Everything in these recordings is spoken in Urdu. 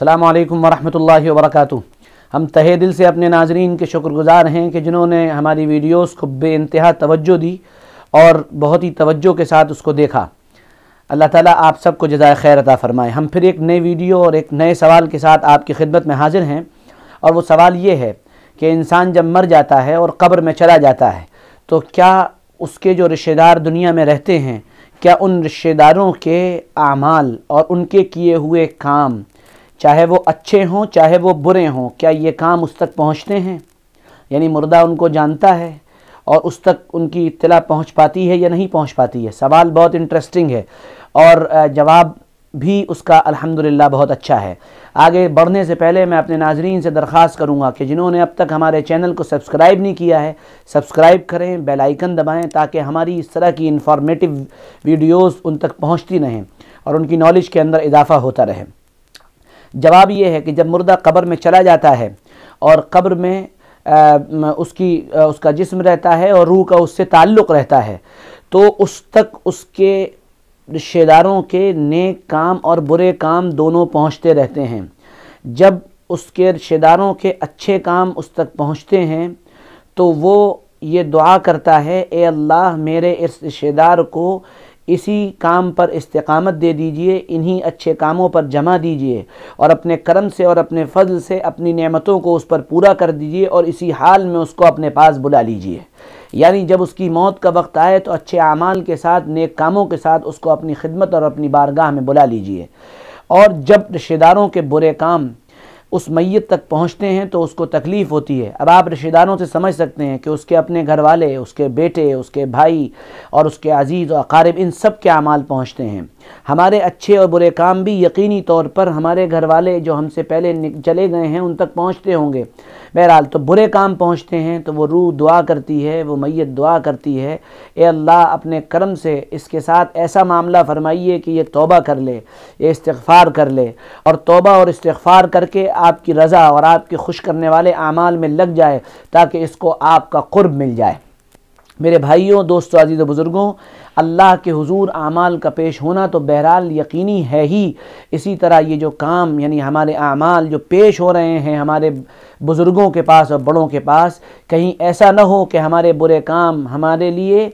السلام علیکم ورحمۃ اللہ وبرکاتہ ہم تہے دل سے اپنے ناظرین کے شکر گزار ہیں کہ جنہوں نے ہماری ویڈیوز کو بے انتہا توجہ دی اور بہت ہی توجہ کے ساتھ اس کو دیکھا اللہ تعالیٰ آپ سب کو جزائے خیر عطا فرمائے ہم پھر ایک نئے ویڈیو اور ایک نئے سوال کے ساتھ آپ کی خدمت میں حاضر ہیں اور وہ سوال یہ ہے کہ انسان جب مر جاتا ہے اور قبر میں چلا جاتا ہے تو کیا اس کے جو رشتہ دار دنیا میں رہتے ہیں کیا ان رشتہ داروں کے اعمال اور ان کے کیے ہوئے کام چاہے وہ اچھے ہوں چاہے وہ برے ہوں کیا یہ کام اس تک پہنچتے ہیں یعنی مردہ ان کو جانتا ہے اور اس تک ان کی اطلاع پہنچ پاتی ہے یا نہیں پہنچ پاتی ہے سوال بہت انٹرسٹنگ ہے اور جواب بھی اس کا الحمدللہ بہت اچھا ہے آگے بڑھنے سے پہلے میں اپنے ناظرین سے درخواست کروں گا کہ جنہوں نے اب تک ہمارے چینل کو سبسکرائب نہیں کیا ہے سبسکرائب کریں بیل آئیکن دبائیں تاکہ ہماری اس طرح کی انفارمیٹیو ویڈیوز ان تک پہنچتی رہیں اور ان کی نالج کے اندر اضافہ ہوتا رہے جواب یہ ہے کہ جب مردہ قبر میں چلا جاتا ہے اور قبر میں اس کی اس کا جسم رہتا ہے اور روح کا اس سے تعلق رہتا ہے تو اس تک اس کے رشتہ داروں کے نیک کام اور برے کام دونوں پہنچتے رہتے ہیں جب اس کے رشتہ داروں کے اچھے کام اس تک پہنچتے ہیں تو وہ یہ دعا کرتا ہے اے اللہ میرے اس رشتہ دار کو اسی کام پر استقامت دے دیجئے انہی اچھے کاموں پر جمع دیجئے اور اپنے کرم سے اور اپنے فضل سے اپنی نعمتوں کو اس پر پورا کر دیجئے اور اسی حال میں اس کو اپنے پاس بلا لیجئے یعنی جب اس کی موت کا وقت آئے تو اچھے اعمال کے ساتھ نیک کاموں کے ساتھ اس کو اپنی خدمت اور اپنی بارگاہ میں بلا لیجئے اور جب رشتہ داروں کے برے کام اس میت تک پہنچتے ہیں تو اس کو تکلیف ہوتی ہے اب آپ رشتہ داروں سے سمجھ سکتے ہیں کہ اس کے اپنے گھر والے اس کے بیٹے اس کے بھائی اور اس کے عزیز و اقارب ان سب کے اعمال پہنچتے ہیں ہمارے اچھے اور برے کام بھی یقینی طور پر ہمارے گھر والے جو ہم سے پہلے چلے گئے ہیں ان تک پہنچتے ہوں گے بہرحال تو برے کام پہنچتے ہیں تو وہ روح دعا کرتی ہے وہ میت دعا کرتی ہے اے اللہ اپنے کرم سے اس کے ساتھ ایسا معاملہ فرمائیے کہ یہ توبہ کر لے یہ استغفار کر لے اور توبہ اور استغفار کر کے آپ کی رضا اور آپ کے خوش کرنے والے اعمال میں لگ جائے تاکہ اس کو آپ کا قرب مل جائے میرے بھائیوں دوستو عزیز و بزرگوں اللہ کے حضور اعمال کا پیش ہونا تو بہرحال یقینی ہے ہی اسی طرح یہ جو کام یعنی ہمارے اعمال جو پیش ہو رہے ہیں ہمارے بزرگوں کے پاس اور بڑوں کے پاس کہیں ایسا نہ ہو کہ ہمارے برے کام ہمارے لیے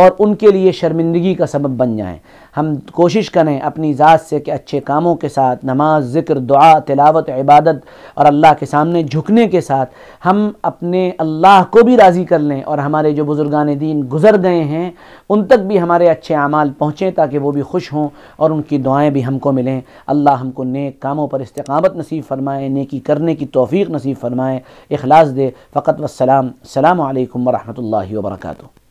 اور ان کے لیے شرمندگی کا سبب بن جائیں ہم کوشش کریں اپنی ذات سے کہ اچھے کاموں کے ساتھ نماز ذکر دعا تلاوت عبادت اور اللہ کے سامنے جھکنے کے ساتھ ہم اپنے اللہ کو بھی راضی کر لیں اور ہمارے جو بزرگان دین گزر گئے ہیں ان تک بھی ہم ہمارے اچھے امال پہنچیں تاکہ وہ بھی خوش ہوں اور ان کی دعائیں بھی ہم کو ملیں اللہ ہم کو نیک کاموں پر استقامت نصیب فرمائے نیکی کرنے کی توفیق نصیب فرمائے اخلاص دے فقط والسلام السلام علیکم ورحمت اللہ وبرکاتہ